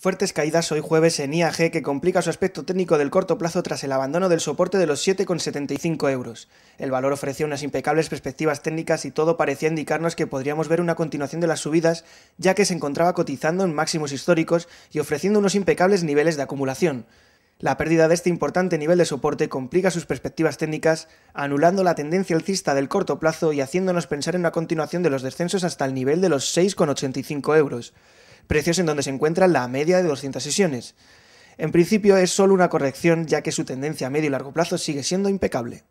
Fuertes caídas hoy jueves en IAG que complica su aspecto técnico del corto plazo tras el abandono del soporte de los 7,75 euros. El valor ofrecía unas impecables perspectivas técnicas y todo parecía indicarnos que podríamos ver una continuación de las subidas, ya que se encontraba cotizando en máximos históricos y ofreciendo unos impecables niveles de acumulación. La pérdida de este importante nivel de soporte complica sus perspectivas técnicas, anulando la tendencia alcista del corto plazo y haciéndonos pensar en una continuación de los descensos hasta el nivel de los 6,85 euros precios en donde se encuentra la media de 200 sesiones. En principio es solo una corrección ya que su tendencia a medio y largo plazo sigue siendo impecable.